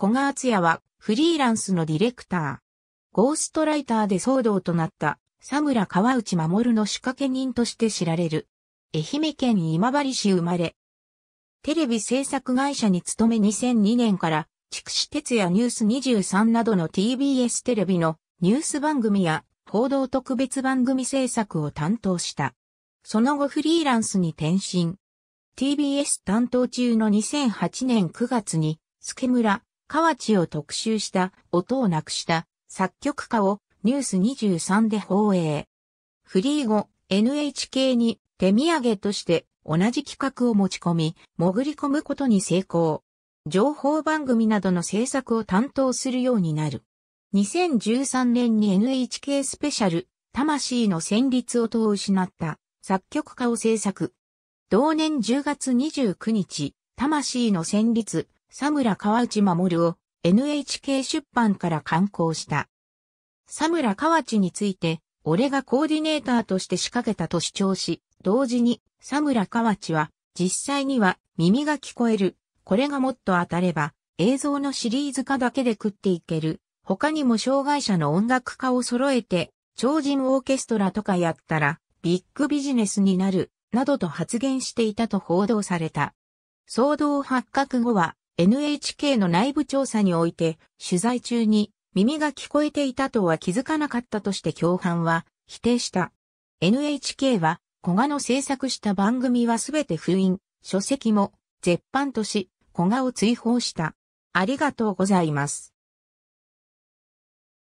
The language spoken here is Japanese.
小川敦也はフリーランスのディレクター。ゴーストライターで騒動となった佐村川内守の仕掛け人として知られる。愛媛県今治市生まれ。テレビ制作会社に勤め2002年から、筑紫哲也ニュース23などの TBS テレビのニュース番組や報道特別番組制作を担当した。その後フリーランスに転身。TBS 担当中の2008年9月に、助村、河内を特集した音をなくした作曲家をニュース23で放映。フリー後、NHK に手土産として同じ企画を持ち込み、潜り込むことに成功。情報番組などの制作を担当するようになる。2013年に NHK スペシャル、魂の旋律音を失った作曲家を制作。同年10月29日、魂の旋律、佐村河内守を NHK 出版から刊行した。佐村河内について、俺がコーディネーターとして仕掛けたと主張し、同時に佐村河内は、実際には耳が聞こえる。これがもっと当たれば、映像のシリーズ化だけで食っていける。他にも障害者の音楽家を揃えて、超人オーケストラとかやったら、ビッグビジネスになる、などと発言していたと報道された。騒動発覚後は、NHK の内部調査において、取材中に耳が聞こえていたとは気づかなかったとして共犯は否定した。NHK は、古賀の制作した番組はすべて封印、書籍も絶版とし、古賀を追放した。ありがとうございます。